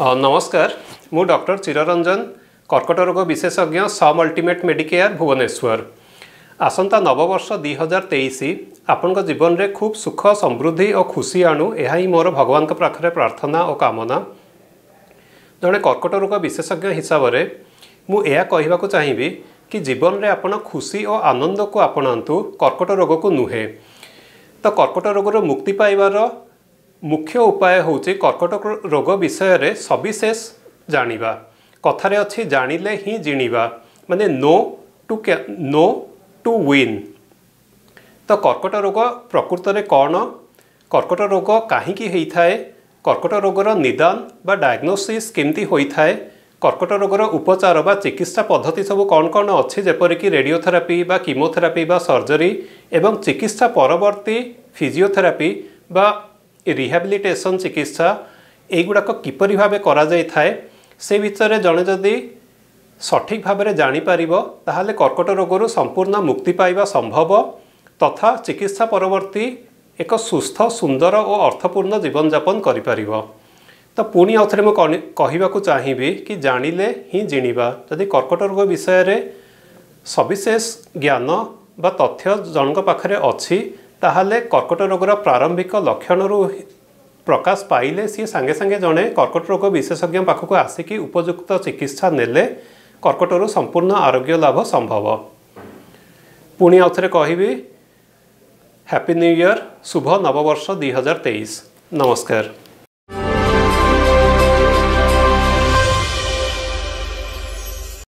ନମସ୍କାର ମୁଁ ଡକ୍ଟର ଚିରରଞ୍ଜନ କର୍କଟ ରୋଗ ବିଶେଷଜ୍ଞ ସମ୍ ଅଲ୍ଟିମେଟ୍ ମେଡିକେୟାର ଭୁବନେଶ୍ୱର ଆସନ୍ତା ନବବର୍ଷ ଦୁଇ ହଜାର ତେଇଶ ଆପଣଙ୍କ ଜୀବନରେ ଖୁବ୍ ସୁଖ ସମୃଦ୍ଧି ଓ ଖୁସି ଆଣୁ ଏହା ହିଁ ମୋର ଭଗବାନଙ୍କ ପାଖରେ ପ୍ରାର୍ଥନା ଓ କାମନା ଜଣେ କର୍କଟ ରୋଗ ବିଶେଷଜ୍ଞ ହିସାବରେ ମୁଁ ଏହା କହିବାକୁ ଚାହିଁବି କି ଜୀବନରେ ଆପଣ ଖୁସି ଓ ଆନନ୍ଦକୁ ଆପଣାନ୍ତୁ କର୍କଟ ରୋଗକୁ ନୁହେଁ ତ କର୍କଟ ରୋଗରୁ ମୁକ୍ତି ପାଇବାର ମୁଖ୍ୟ ଉପାୟ ହେଉଛି କର୍କଟ ରୋଗ ବିଷୟରେ ସବିଶେଷ ଜାଣିବା କଥାରେ ଅଛି ଜାଣିଲେ ହିଁ ଜିଣିବା ମାନେ know to know to win ତ କର୍କଟ ରୋଗ ପ୍ରକୃତରେ କ'ଣ କର୍କଟ ରୋଗ କାହିଁକି ହୋଇଥାଏ କର୍କଟ ରୋଗର ନିଦାନ ବା ଡାଏଗ୍ନୋସିସ୍ କେମିତି ହୋଇଥାଏ କର୍କଟ ରୋଗର ଉପଚାର ବା ଚିକିତ୍ସା ପଦ୍ଧତି ସବୁ କ'ଣ କ'ଣ ଅଛି ଯେପରିକି ରେଡ଼ିଓଥେରାପି ବା କିମୋଥେରାପି ବା ସର୍ଜରୀ ଏବଂ ଚିକିତ୍ସା ପରବର୍ତ୍ତୀ ଫିଜିଓଥେରାପି ବା ରିହାବିଲିଟେସନ୍ ଚିକିତ୍ସା ଏଇଗୁଡ଼ାକ କିପରି ଭାବେ କରାଯାଇଥାଏ ସେ ଭିତରେ ଜଣେ ଯଦି ସଠିକ୍ ଭାବରେ ଜାଣିପାରିବ ତାହେଲେ କର୍କଟ ରୋଗରୁ ସମ୍ପୂର୍ଣ୍ଣ ମୁକ୍ତି ପାଇବା ସମ୍ଭବ ତଥା ଚିକିତ୍ସା ପରବର୍ତ୍ତୀ ଏକ ସୁସ୍ଥ ସୁନ୍ଦର ଓ ଅର୍ଥପୂର୍ଣ୍ଣ ଜୀବନଯାପନ କରିପାରିବ ତ ପୁଣି ଆଉଥରେ ମୁଁ କହିବାକୁ ଚାହିଁବି କି ଜାଣିଲେ ହିଁ ଜିଣିବା ଯଦି କର୍କଟ ରୋଗ ବିଷୟରେ ସବିଶେଷ ଜ୍ଞାନ ବା ତଥ୍ୟ ଜଣଙ୍କ ପାଖରେ ଅଛି ତାହେଲେ କର୍କଟ ରୋଗର ପ୍ରାରମ୍ଭିକ ଲକ୍ଷଣରୁ ପ୍ରକାଶ ପାଇଲେ ସିଏ ସାଙ୍ଗେ ସାଙ୍ଗେ ଜଣେ କର୍କଟ ରୋଗ ବିଶେଷଜ୍ଞ ପାଖକୁ ଆସିକି ଉପଯୁକ୍ତ ଚିକିତ୍ସା ନେଲେ କର୍କଟରୁ ସମ୍ପୂର୍ଣ୍ଣ ଆରୋଗ୍ୟ ଲାଭ ସମ୍ଭବ ପୁଣି ଆଉ ଥରେ କହିବି ହ୍ୟାପି ନ୍ୟୁ ଇୟର୍ ଶୁଭ ନବବର୍ଷ ଦୁଇ ହଜାର ତେଇଶ ନମସ୍କାର